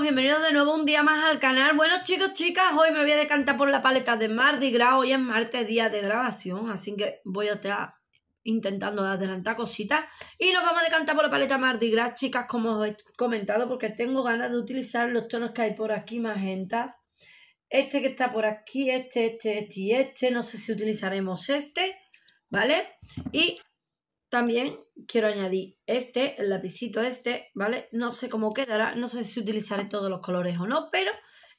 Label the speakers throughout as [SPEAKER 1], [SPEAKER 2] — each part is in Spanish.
[SPEAKER 1] bienvenidos de nuevo un día más al canal Bueno chicos, chicas, hoy me voy a decantar por la paleta de Mardi Gras Hoy es martes, día de grabación, así que voy a estar intentando adelantar cositas Y nos vamos a decantar por la paleta Mardi Gras, chicas, como os he comentado Porque tengo ganas de utilizar los tonos que hay por aquí, magenta Este que está por aquí, este, este, este y este No sé si utilizaremos este, ¿vale? Y también quiero añadir este, el lapicito este, ¿vale? No sé cómo quedará, no sé si utilizaré todos los colores o no, pero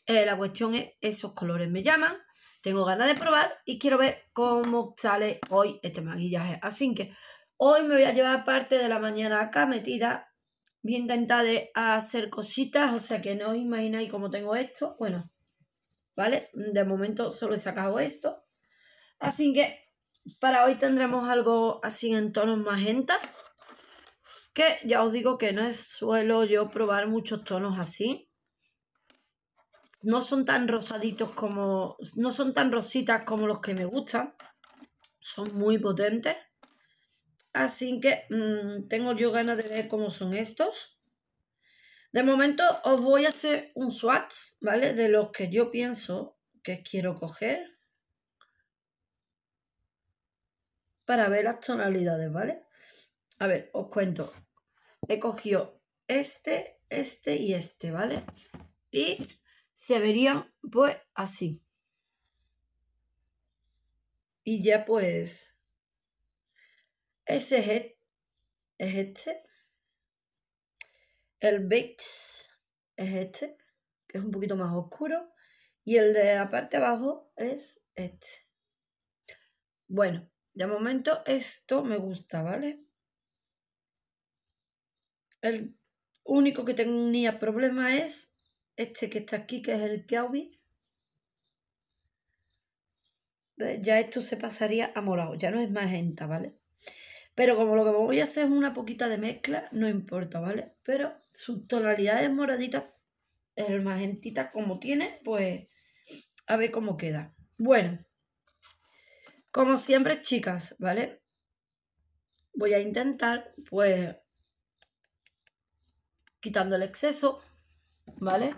[SPEAKER 1] eh, la cuestión es, esos colores me llaman, tengo ganas de probar y quiero ver cómo sale hoy este maquillaje. Así que hoy me voy a llevar parte de la mañana acá metida, voy a de hacer cositas, o sea que no os imagináis cómo tengo esto, bueno, ¿vale? De momento solo he sacado esto. Así que para hoy tendremos algo así en tonos magenta, que ya os digo que no suelo yo probar muchos tonos así. No son tan rosaditos como, no son tan rositas como los que me gustan. Son muy potentes. Así que mm, tengo yo ganas de ver cómo son estos. De momento os voy a hacer un swatch, ¿vale? De los que yo pienso que quiero coger. para ver las tonalidades, ¿vale? A ver, os cuento. He cogido este, este y este, ¿vale? Y se verían pues así. Y ya pues... Ese es, e-, este, El Beige es este, que es un poquito más oscuro. Y el de la parte de abajo es este. Bueno, de momento esto me gusta, ¿vale? El único que tenía problema es este que está aquí, que es el Kiawi. Ya esto se pasaría a morado, ya no es magenta, ¿vale? Pero como lo que voy a hacer es una poquita de mezcla, no importa, ¿vale? Pero sus tonalidades moraditas, el magentita como tiene, pues a ver cómo queda. Bueno. Como siempre, chicas, ¿vale? Voy a intentar, pues, quitando el exceso, ¿vale?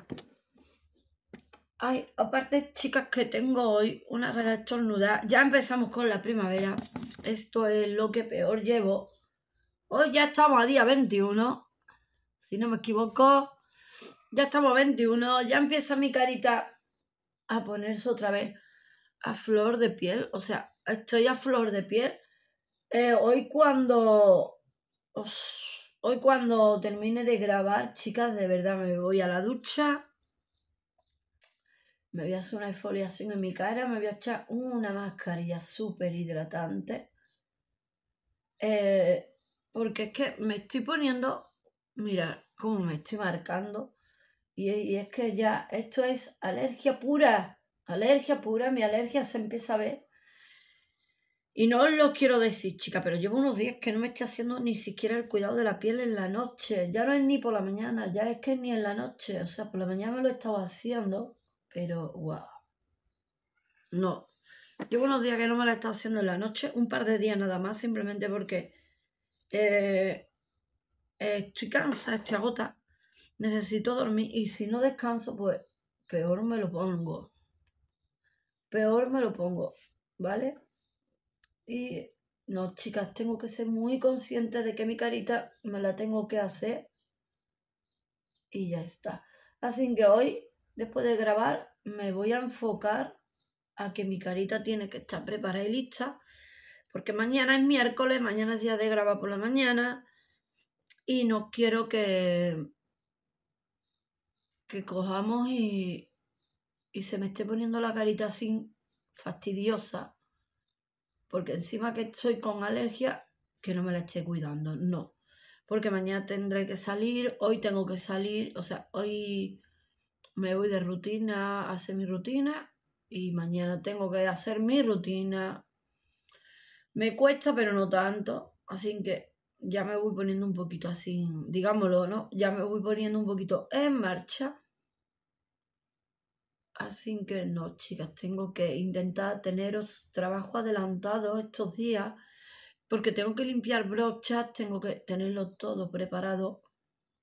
[SPEAKER 1] Ay, aparte, chicas, que tengo hoy una cara estornuda Ya empezamos con la primavera. Esto es lo que peor llevo. Hoy ya estamos a día 21. Si no me equivoco, ya estamos a 21. Ya empieza mi carita a ponerse otra vez a flor de piel. O sea, estoy a flor de piel. Eh, hoy cuando... hoy cuando termine de grabar, chicas, de verdad me voy a la ducha. Me voy a hacer una exfoliación en mi cara, me voy a echar una mascarilla súper hidratante. Eh, porque es que me estoy poniendo, Mira cómo me estoy marcando. Y, y es que ya esto es alergia pura, alergia pura, mi alergia se empieza a ver y no os lo quiero decir, chica, pero llevo unos días que no me estoy haciendo ni siquiera el cuidado de la piel en la noche. Ya no es ni por la mañana, ya es que ni en la noche. O sea, por la mañana me lo he estado haciendo, pero wow. No. Llevo unos días que no me la he estado haciendo en la noche, un par de días nada más, simplemente porque eh, estoy cansada, estoy agotada, necesito dormir y si no descanso, pues peor me lo pongo. Peor me lo pongo, ¿vale? Y no, chicas, tengo que ser muy consciente de que mi carita me la tengo que hacer. Y ya está. Así que hoy, después de grabar, me voy a enfocar a que mi carita tiene que estar preparada y lista. Porque mañana es miércoles, mañana es día de grabar por la mañana. Y no quiero que, que cojamos y, y se me esté poniendo la carita así fastidiosa porque encima que estoy con alergia, que no me la esté cuidando, no. Porque mañana tendré que salir, hoy tengo que salir, o sea, hoy me voy de rutina a hacer mi rutina y mañana tengo que hacer mi rutina. Me cuesta, pero no tanto, así que ya me voy poniendo un poquito así, digámoslo, ¿no? Ya me voy poniendo un poquito en marcha Así que no, chicas, tengo que intentar teneros trabajo adelantado estos días porque tengo que limpiar brochas, tengo que tenerlo todo preparado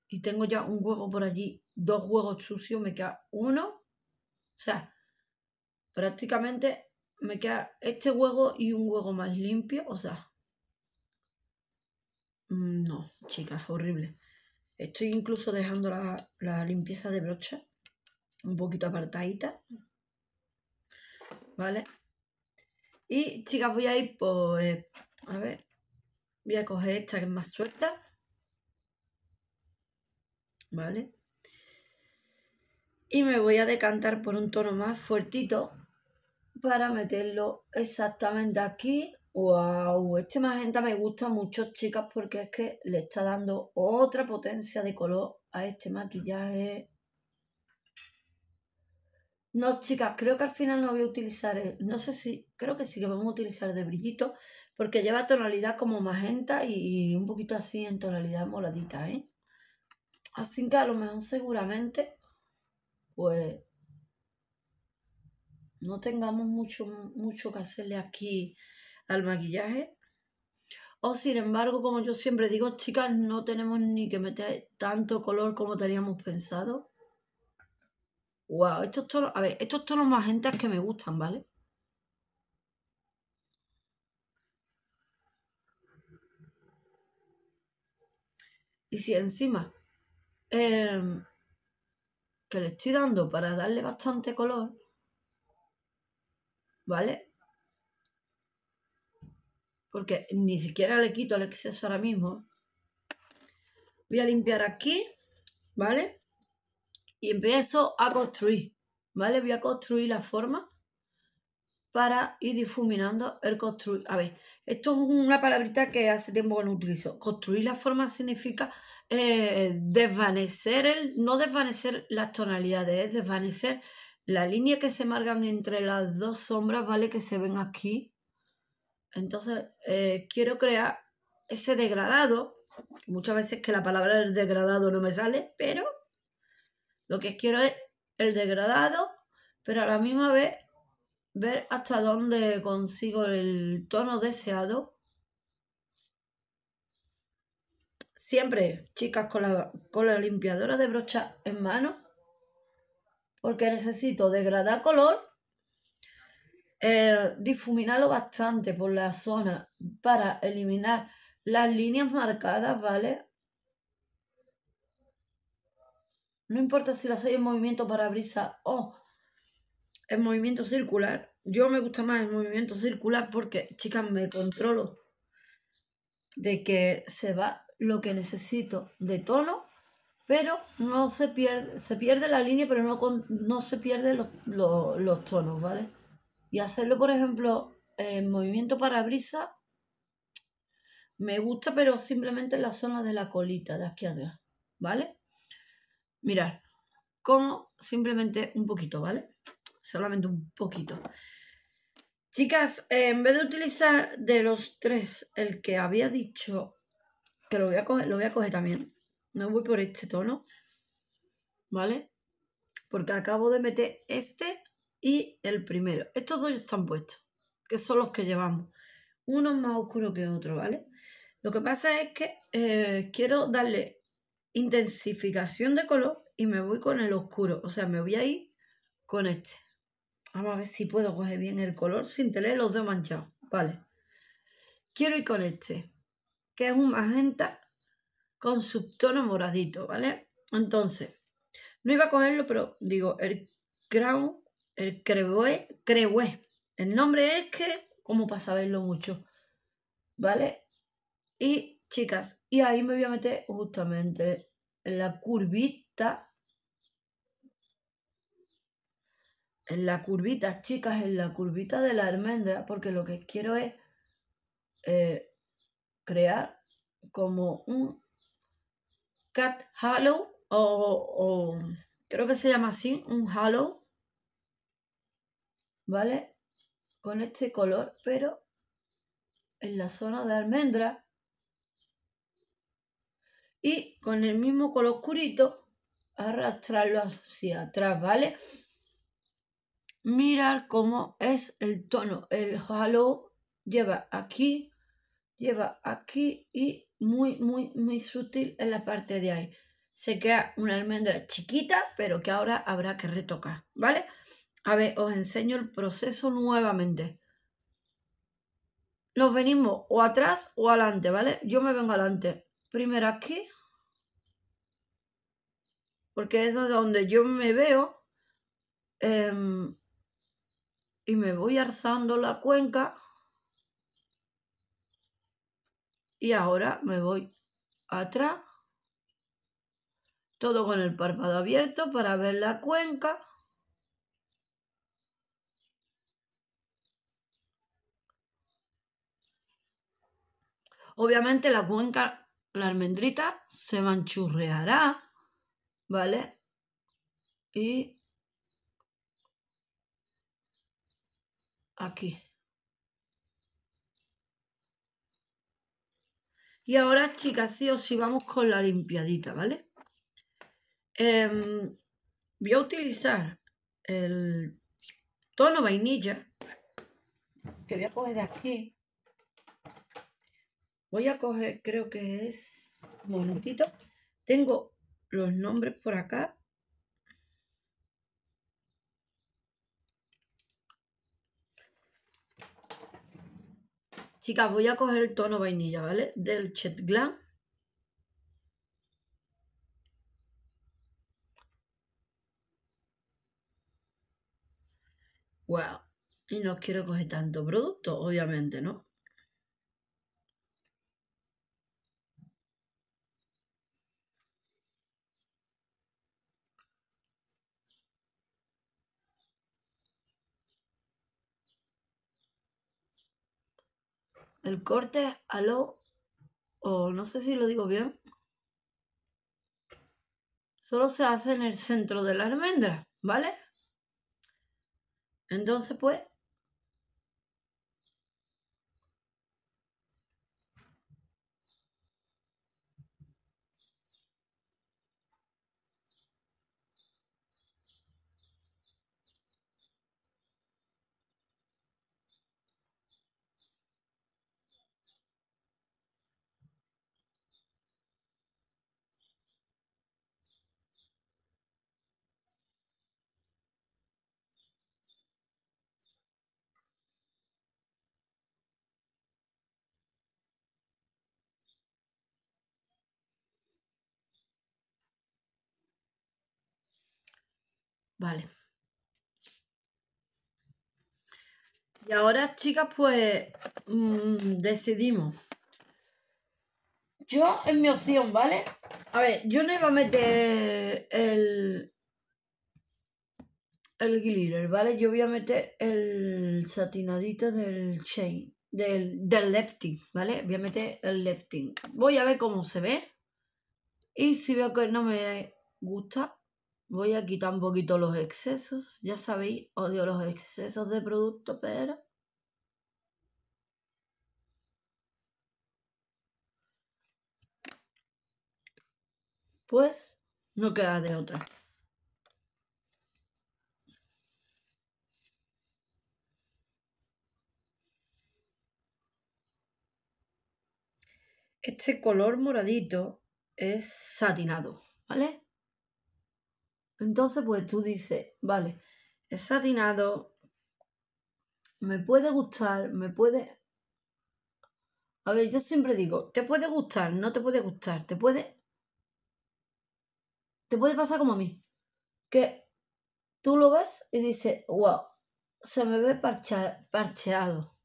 [SPEAKER 1] y tengo ya un huevo por allí, dos huevos sucios, me queda uno, o sea, prácticamente me queda este huevo y un huevo más limpio, o sea, mm, no, chicas, horrible. Estoy incluso dejando la, la limpieza de brochas un poquito apartadita. ¿Vale? Y chicas, voy a ir por... Eh, a ver, voy a coger esta que es más suelta. ¿Vale? Y me voy a decantar por un tono más fuertito para meterlo exactamente aquí. ¡Wow! Este magenta me gusta mucho, chicas, porque es que le está dando otra potencia de color a este maquillaje no, chicas, creo que al final no voy a utilizar, eh, no sé si, creo que sí que vamos a utilizar de brillito, porque lleva tonalidad como magenta y un poquito así en tonalidad moladita, ¿eh? Así que a lo mejor seguramente, pues, no tengamos mucho, mucho que hacerle aquí al maquillaje. O sin embargo, como yo siempre digo, chicas, no tenemos ni que meter tanto color como teníamos pensado. Wow, estos todos a ver, estos magentas que me gustan, ¿vale? Y si encima em, que le estoy dando para darle bastante color, ¿vale? Porque ni siquiera le quito el exceso ahora mismo. Voy a limpiar aquí, ¿vale? y empiezo a construir, ¿vale? Voy a construir la forma para ir difuminando el construir. A ver, esto es una palabrita que hace tiempo que no utilizo. Construir la forma significa eh, desvanecer, el, no desvanecer las tonalidades, es desvanecer la línea que se marcan entre las dos sombras, ¿vale? Que se ven aquí. Entonces, eh, quiero crear ese degradado. Muchas veces que la palabra degradado no me sale, pero lo que quiero es el degradado, pero a la misma vez ver hasta dónde consigo el tono deseado. Siempre, chicas, con la, limpiadora de brocha en mano, porque necesito degradar color, eh, difuminarlo bastante por la zona para eliminar las líneas marcadas, ¿vale? No importa si lo hacéis en movimiento para brisa o en movimiento circular. Yo me gusta más el movimiento circular porque, chicas, me controlo de que se va lo que necesito de tono, pero no se pierde, se pierde la línea, pero no, no se pierden los, tonos, ¿vale? Y hacerlo, por ejemplo, en movimiento para brisa, me gusta, pero simplemente en la zona de la colita, de aquí atrás, ¿vale? Mirad, como simplemente un poquito, ¿vale? Solamente un poquito. Chicas, en vez de utilizar de los tres el que había dicho que lo voy a coger, lo voy a coger también. No voy por este tono, ¿vale? Porque acabo de meter este y el primero. Estos dos están puestos, que son los que llevamos. Uno más oscuro que otro, ¿vale? Lo que pasa es que eh, quiero darle intensificación de color y me voy con el oscuro. O sea, me voy a ir con este. Vamos a ver si puedo coger bien el color sin tener los dos manchados. Vale. Quiero ir con este, que es un magenta con subtono moradito, ¿vale? Entonces, no iba a cogerlo, pero digo, el crown, el creué, El nombre es que, como para saberlo mucho, ¿vale? Y chicas, y ahí me voy a meter justamente en la curvita. En la curvita, chicas, en la curvita de la almendra, porque lo que quiero es eh, crear como un cat hollow o, o creo que se llama así, un hollow, ¿vale? Con este color, pero en la zona de almendra y con el mismo color oscurito arrastrarlo hacia atrás, ¿vale? Mirar cómo es el tono. El halo lleva aquí, lleva aquí y muy, muy, muy sutil en la parte de ahí. Se queda una almendra chiquita, pero que ahora habrá que retocar, ¿vale? A ver, os enseño el proceso nuevamente. Nos venimos o atrás o adelante, ¿vale? Yo me vengo adelante primero aquí, porque es donde yo me veo, em, y me voy alzando la cuenca, y ahora me voy atrás, todo con el párpado abierto para ver la cuenca. Obviamente la cuenca la almendrita se manchurreará, ¿vale? Y aquí. Y ahora, chicas, sí o sí, vamos con la limpiadita, ¿vale? Em, voy a utilizar el tono vainilla que voy a coger de aquí Voy a coger, creo que es, un momentito, tengo los nombres por acá. Chicas, voy a coger el tono vainilla, ¿vale? Del Chet Glam. Wow. Y no quiero coger tanto producto, obviamente, ¿no? El corte aló, o no sé si lo digo bien, solo se hace en el centro de la almendra, ¿vale? Entonces, pues, Vale. Y ahora, chicas, pues mm, decidimos. Yo, en mi opción, ¿vale? A ver, yo no iba a meter el. El glitter, ¿vale? Yo voy a meter el satinadito del chain. Del, del lefting, ¿vale? Voy a meter el lefting. Voy a ver cómo se ve. Y si veo que no me gusta, Voy a quitar un poquito los excesos. Ya sabéis, odio los excesos de producto, pero... Pues no queda de otra. Este color moradito es satinado, ¿vale? Entonces, pues tú dices, vale, es satinado, me puede gustar, me puede... A ver, yo siempre digo, te puede gustar, no te puede gustar, te puede... Te puede pasar como a mí, que tú lo ves y dices, wow, se me ve parcheado.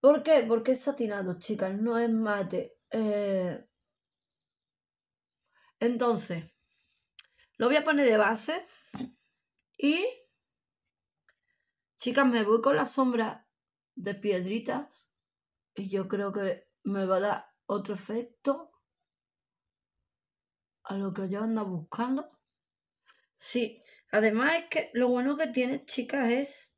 [SPEAKER 1] ¿Por qué? Porque es satinado, chicas, no es mate. Eh. Entonces, lo voy a poner de base. Y... Chicas, me voy con la sombra de piedritas. Y yo creo que me va a dar otro efecto a lo que yo ando buscando. Sí, además es que lo bueno que tiene, chicas, es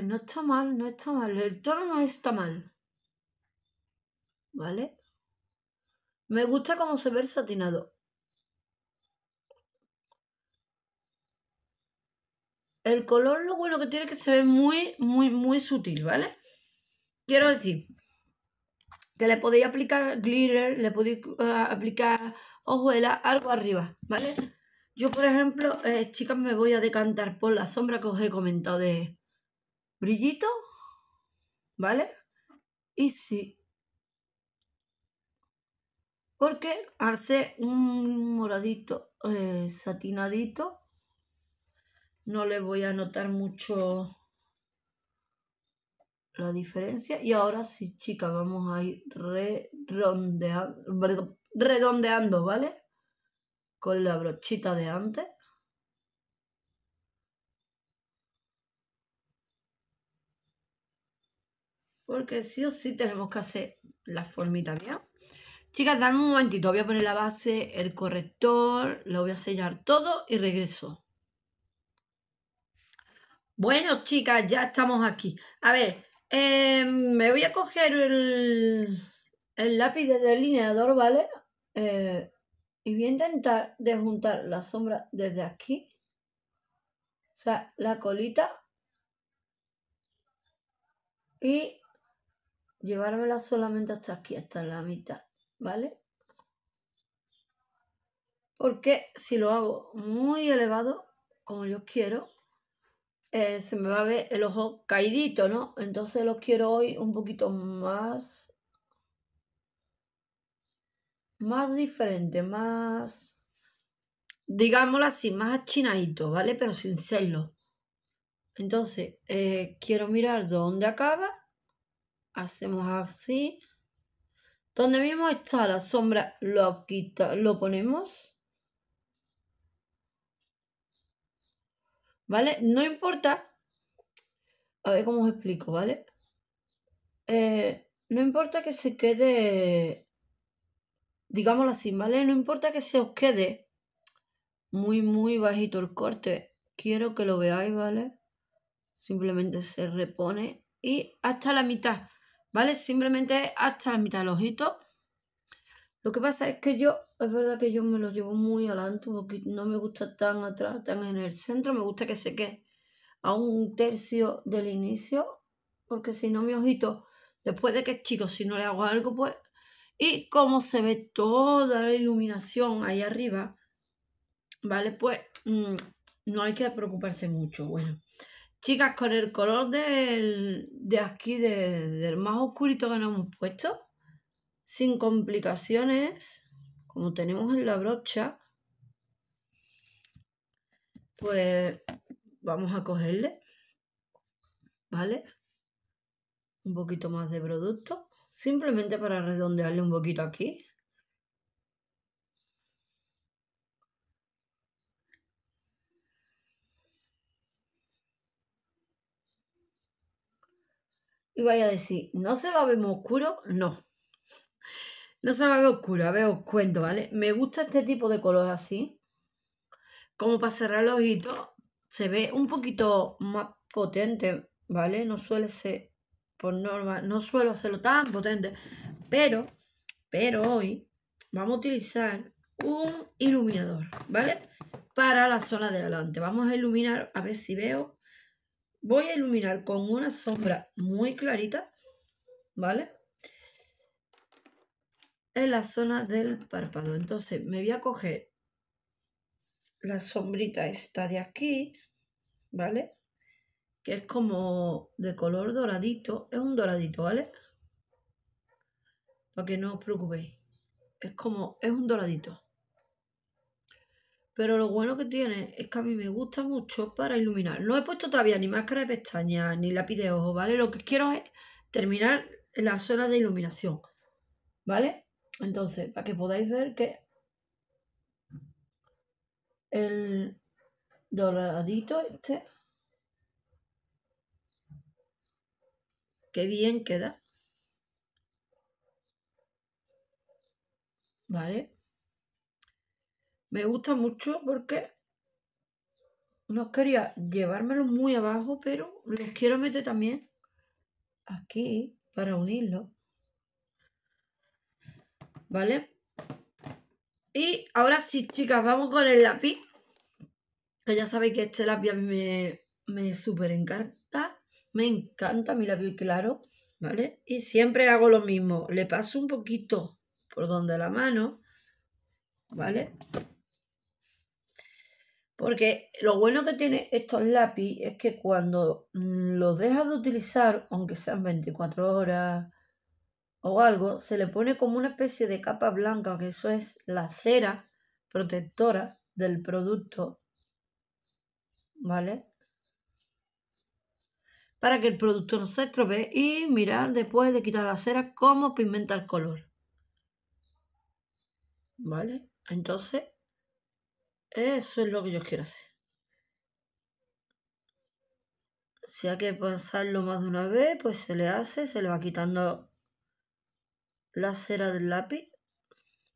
[SPEAKER 1] no está mal, no está mal, el tono no está mal. ¿Vale? Me gusta cómo se ve el satinado. El color lo que tiene que se ve muy, muy, muy sutil, ¿vale? Quiero decir que le podéis aplicar glitter, le podéis ah, aplicar ojuela algo arriba, ¿vale? Yo, por ejemplo, eh, chicas, me voy a decantar por la sombra que os he comentado de, brillito, ¿vale? Y sí. Porque al un moradito eh, satinadito, no le voy a notar mucho la diferencia. Y ahora sí, chicas, vamos a ir redondeando, ¿vale? Con la brochita de antes. Porque sí o sí tenemos que hacer la formita bien. Chicas, dame un momentito. Voy a poner la base, el corrector, lo voy a sellar todo y regreso. Bueno, chicas, ya estamos aquí. A ver, em, me voy a coger el, lápiz de delineador, ¿vale? Eh, y voy a intentar desjuntar la sombra desde aquí. O sea, la colita. Y llevármela solamente hasta aquí, hasta la mitad, ¿vale? Porque si lo hago muy elevado, como yo quiero, eh, se me va a ver el ojo caidito, ¿no? Entonces lo quiero hoy un poquito más, más diferente, más, digámoslo así, más achinadito, ¿vale? Pero sin serlo. Entonces, eh, quiero mirar dónde acaba hacemos así. Donde mismo está la sombra, lo, lo ponemos. ¿Vale? No importa. A ver cómo os explico, ¿vale? Eh, no importa que se quede, digámoslo así, ¿vale? No importa que se os quede muy, muy bajito el corte. Quiero que lo veáis, ¿vale? Simplemente se repone y hasta la mitad. ¿vale? Simplemente hasta la mitad del ojito. Lo que pasa es que yo, es verdad que yo me lo llevo muy adelante porque no me gusta tan atrás, tan en el centro, me gusta que se quede a un tercio del inicio, porque si no mi ojito, después de que es chico, si no le hago algo, pues... Y como se ve toda la iluminación ahí arriba, ¿vale? Pues mm, no hay que preocuparse mucho, bueno. Chicas, con el color de aquí, del más oscurito que nos hemos puesto, sin complicaciones, como tenemos en la brocha, pues vamos a cogerle, ¿vale? Un poquito más de producto, simplemente para redondearle un poquito aquí. y a decir, ¿no se va a ver muy oscuro? No. No se va a ver oscuro, a ver, os cuento, ¿vale? Me gusta este tipo de color así. Como para cerrar los ojitos, se ve un poquito más potente, ¿vale? No suele ser, por norma, no suelo hacerlo tan potente. Pero, pero hoy vamos a utilizar un iluminador, ¿vale? Para la zona de adelante. Vamos a iluminar, a ver si veo voy a iluminar con una sombra muy clarita, ¿vale? En la zona del párpado. Entonces me voy a coger la sombrita esta de aquí, ¿vale? Que es como de color doradito, es un doradito, ¿vale? Para que no os preocupéis. Es como, es un doradito. Pero lo bueno que tiene es que a mí me gusta mucho para iluminar. No he puesto todavía ni máscara de pestañas, ni lápiz de ojo, ¿vale? Lo que quiero es terminar la zona de iluminación, ¿vale? Entonces, para que podáis ver que el doradito este, qué bien queda, ¿vale? Me gusta mucho porque no quería llevármelo muy abajo, pero los quiero meter también aquí para unirlo. ¿Vale? Y ahora sí, chicas, vamos con el lápiz. Que ya sabéis que este lápiz a mí me, me súper encanta. Me encanta mi lápiz claro, ¿vale? Y siempre hago lo mismo. Le paso un poquito por donde la mano, ¿vale? Porque lo bueno que tiene estos lápiz es que cuando mm, los dejas de utilizar, aunque sean 24 horas o algo, se le pone como una especie de capa blanca, que eso es la cera protectora del producto. ¿Vale? Para que el producto no se estropee y mirar después de quitar la cera cómo pigmenta el color. ¿Vale? Entonces eso es lo que yo quiero hacer. Si hay que pasarlo más de una vez, pues se le hace, se le va quitando la cera del lápiz,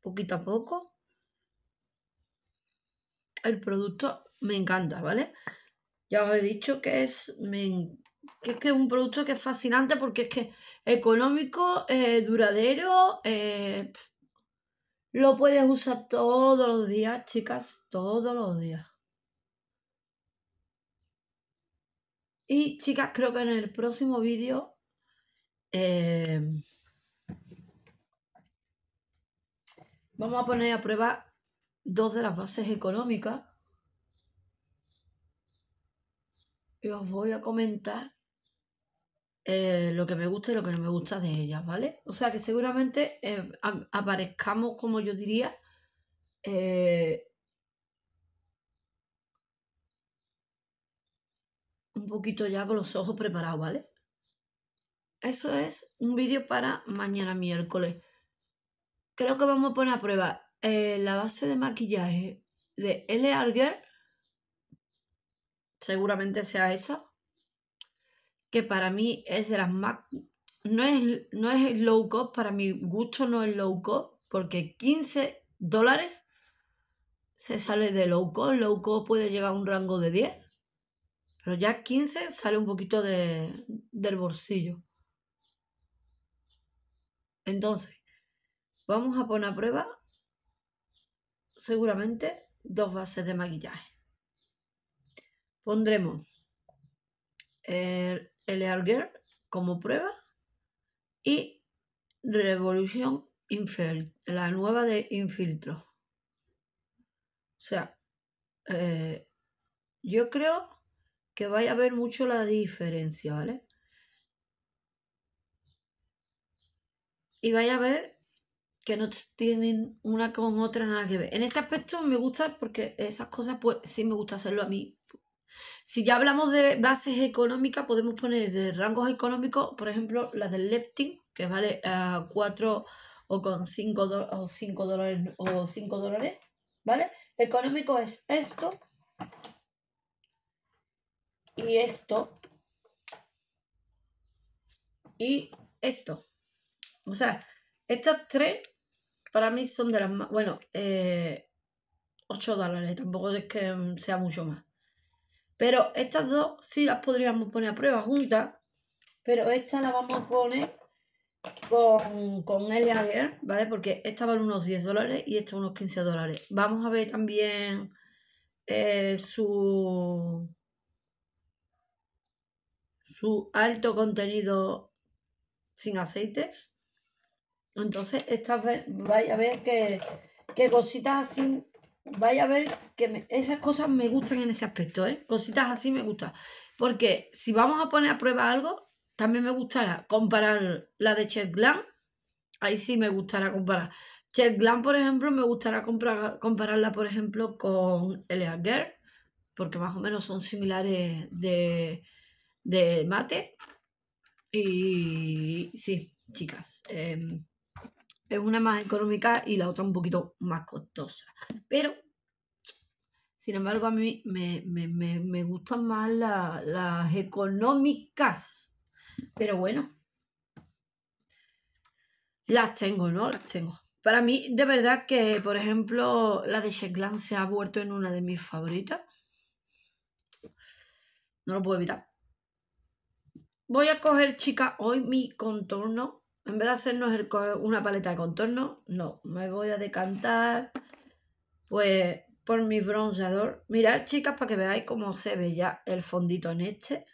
[SPEAKER 1] poquito a poco. El producto me encanta, ¿vale? Ya os he dicho que es, que un producto que es fascinante porque es que económico, duradero, lo puedes usar todos los días, chicas, todos los días. Y chicas, creo que en el próximo vídeo eh, vamos a poner a prueba dos de las bases económicas. Y os voy a comentar eh, lo que me gusta y lo que no me gusta de ellas, ¿vale? O sea que seguramente eh, aparezcamos, como yo diría, eh, un poquito ya con los ojos preparados, ¿vale? Eso es un vídeo para mañana miércoles. Creo que vamos a poner a prueba la base de maquillaje de L. Seguramente sea esa para mí es de las más... No es, no es low cost, para mi gusto no es low cost, porque 15 dólares se sale de low cost. Low cost puede llegar a un rango de 10, pero ya 15 sale un poquito de, del bolsillo. Entonces, vamos a poner a prueba seguramente dos bases de maquillaje. Pondremos el el Girl como prueba y Revolución Infel, la nueva de Infiltro. O sea, eh, yo creo que vaya a haber mucho la diferencia, ¿vale? Y vaya a ver que no tienen una con otra nada que ver. En ese aspecto me gusta porque esas cosas, pues sí me gusta hacerlo a mí si ya hablamos de bases económicas, podemos poner de rangos económicos, por ejemplo, la del lifting, que vale a ah, 4 o con 5, o 5 dólares o 5 dólares, ¿vale? Económico es esto y esto y esto. O sea, estas tres para mí son de las más, bueno, 8 eh, dólares, tampoco es que mm, sea mucho más. Pero estas dos sí las podríamos poner a prueba juntas. Pero esta la vamos a poner con, con girl e ¿vale? Porque esta vale unos 10 dólares y esta unos 15 dólares. Vamos a ver también eh, su, su alto contenido sin aceites. Entonces, esta vez vais a ver qué que cositas sin vaya a ver que esas cosas me gustan en ese aspecto, ¿eh? Cositas así me gustan. Porque si vamos a poner a prueba algo, también me gustará comparar la de Glam. Ahí sí me gustará comparar. Glam, por ejemplo, me gustará compararla, por ejemplo, con el Girl, porque más o menos son similares de, mate. Y sí, chicas. Em, es una más económica y la otra un poquito más costosa. Pero, sin embargo, a mí me, gustan más las económicas. Pero bueno, las tengo, ¿no? Las tengo. Para mí, de verdad que, por ejemplo, la de Shetland se ha vuelto en una de mis favoritas. No lo puedo evitar. Voy a coger, chica, hoy mi contorno en vez de hacernos una paleta de contorno, no, me voy a decantar pues por mi bronceador. Mirad, chicas, para que veáis cómo se ve ya el fondito en este.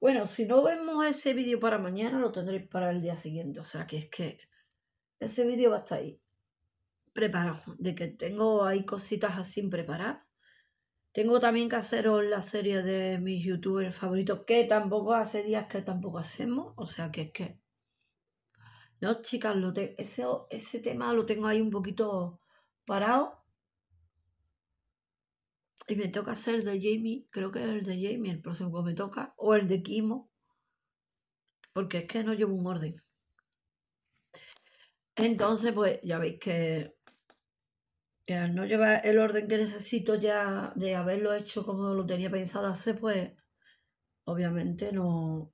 [SPEAKER 1] Bueno, si no vemos ese vídeo para mañana, lo tendréis para el día siguiente. O sea que es que ese vídeo va a estar ahí preparado, de que tengo ahí cositas así preparar. Tengo también que haceros la serie de mis youtubers favoritos, que tampoco hace días que tampoco hacemos, o sea que es que... No, chicas, lo ese, ese tema lo tengo ahí un poquito parado. Y me toca hacer el de Jamie, creo que es el de Jamie el próximo que me toca, o el de Kimo, porque es que no llevo un orden. Entonces, pues ya veis que no lleva el orden que necesito ya de haberlo hecho como lo tenía pensado hacer, pues obviamente no...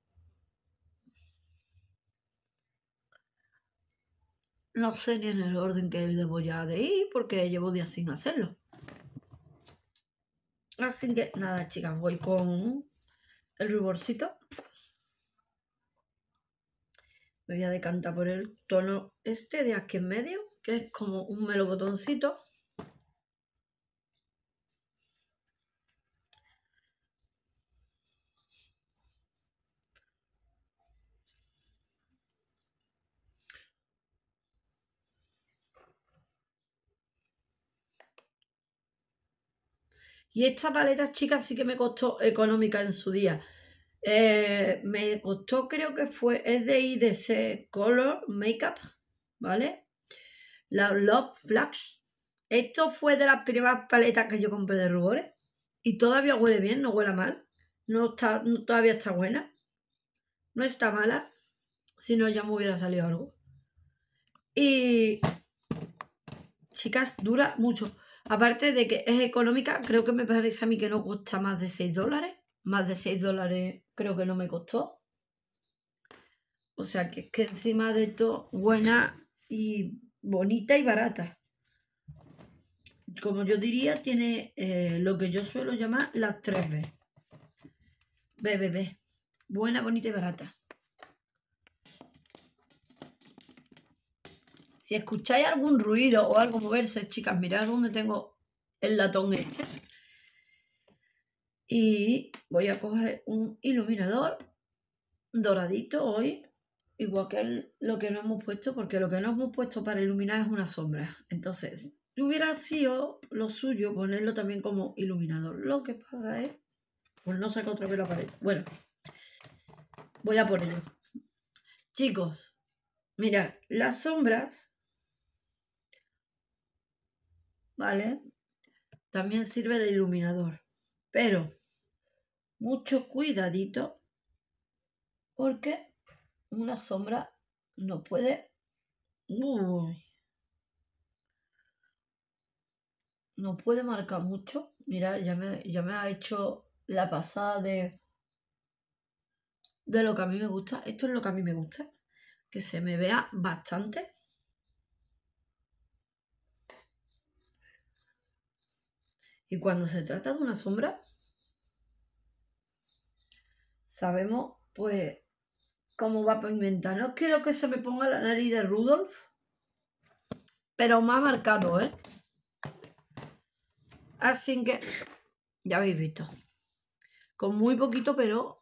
[SPEAKER 1] No sé ni en el orden que debo ya de ir porque llevo días sin hacerlo. Así que nada, chicas, voy con el ruborcito. Me voy a decantar por el tono este de aquí en medio, que es como un melocotoncito. Y esta paleta chicas, sí que me costó económica en su día. Eh, me costó, creo que fue, es de IDC Color Makeup, ¿vale? La Love Flash. Esto fue de las primeras paletas que yo compré de rubores. Y todavía huele bien, no huela mal. No está, todavía está buena. No está mala. Si no, ya me hubiera salido algo. Y. Chicas, dura mucho. Aparte de que es económica, creo que me parece a mí que no cuesta más de 6 dólares. Más de 6 dólares creo que no me costó. O sea que que encima de todo, buena y bonita y barata. Como yo diría, tiene eh, lo que yo suelo llamar las 3B. BBB. Buena, bonita y barata. Si escucháis algún ruido o algo moverse, chicas, mirad dónde tengo el latón este. Y voy a coger un iluminador doradito hoy, igual que lo que no hemos puesto, porque lo que no hemos puesto para iluminar es una sombra. Entonces, hubiera sido lo suyo ponerlo también como iluminador. Lo que pasa es, pues no saca otra vez la pared. Bueno, voy a ponerlo Chicos, mirad, las sombras ¿vale? También sirve de iluminador. Pero mucho cuidadito porque una sombra no puede... Uy, no puede marcar mucho. Mirad, ya me, ya me ha hecho la pasada de, de lo que a mí me gusta. Esto es lo que a mí me gusta. Que se me vea bastante. Y cuando se trata de una sombra, sabemos pues cómo va a pigmentar. No quiero que se me ponga la nariz de Rudolf, pero más marcado, ¿eh? Así que ya habéis visto. Con muy poquito, pero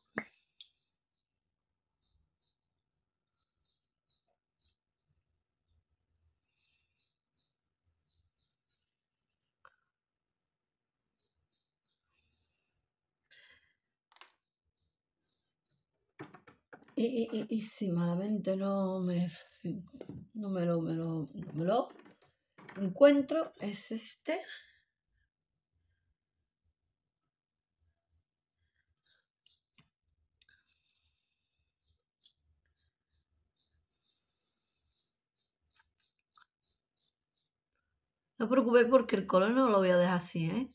[SPEAKER 1] Y, y, si malamente no me, no me lo, me lo, encuentro, es este. No preocupéis porque el color no lo voy a dejar así, ¿eh?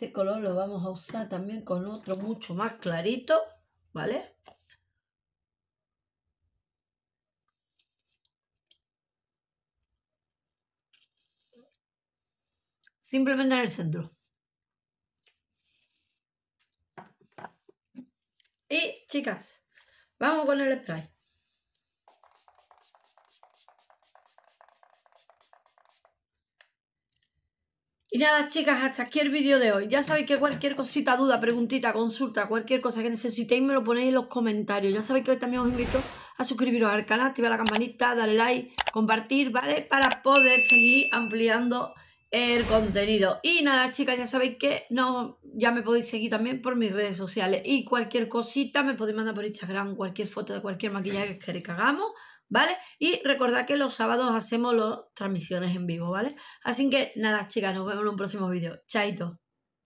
[SPEAKER 1] Este color lo vamos a usar también con otro mucho más clarito, ¿vale? Simplemente en el centro. Y chicas, vamos con el spray. Y nada, chicas, hasta aquí el vídeo de hoy. Ya sabéis que cualquier cosita, duda, preguntita, consulta, cualquier cosa que necesitéis, me lo ponéis en los comentarios. Ya sabéis que hoy también os invito a suscribiros al canal, activar la campanita, darle like, compartir, ¿vale? Para poder seguir ampliando el contenido. Y nada, chicas, ya sabéis que no, ya me podéis seguir también por mis redes sociales. Y cualquier cosita me podéis mandar por Instagram, cualquier foto de cualquier maquillaje que queréis que hagamos. ¿vale? Y recordad que los sábados hacemos las transmisiones en vivo, ¿vale? Así que nada, chicas, nos vemos en un próximo vídeo. Chaito.